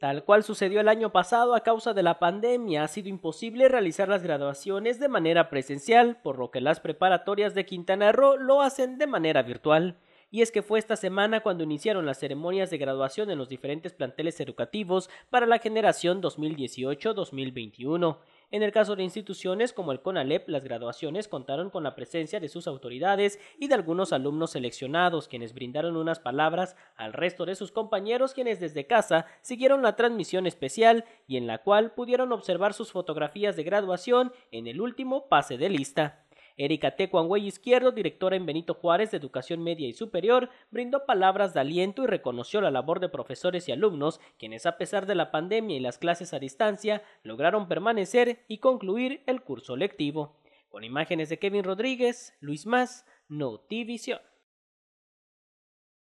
Tal cual sucedió el año pasado a causa de la pandemia, ha sido imposible realizar las graduaciones de manera presencial, por lo que las preparatorias de Quintana Roo lo hacen de manera virtual. Y es que fue esta semana cuando iniciaron las ceremonias de graduación en los diferentes planteles educativos para la generación 2018-2021. En el caso de instituciones como el CONALEP, las graduaciones contaron con la presencia de sus autoridades y de algunos alumnos seleccionados, quienes brindaron unas palabras al resto de sus compañeros, quienes desde casa siguieron la transmisión especial y en la cual pudieron observar sus fotografías de graduación en el último pase de lista. Erika Tecuangüey Izquierdo, directora en Benito Juárez de Educación Media y Superior, brindó palabras de aliento y reconoció la labor de profesores y alumnos, quienes a pesar de la pandemia y las clases a distancia, lograron permanecer y concluir el curso lectivo. Con imágenes de Kevin Rodríguez, Luis Más, Notivisión.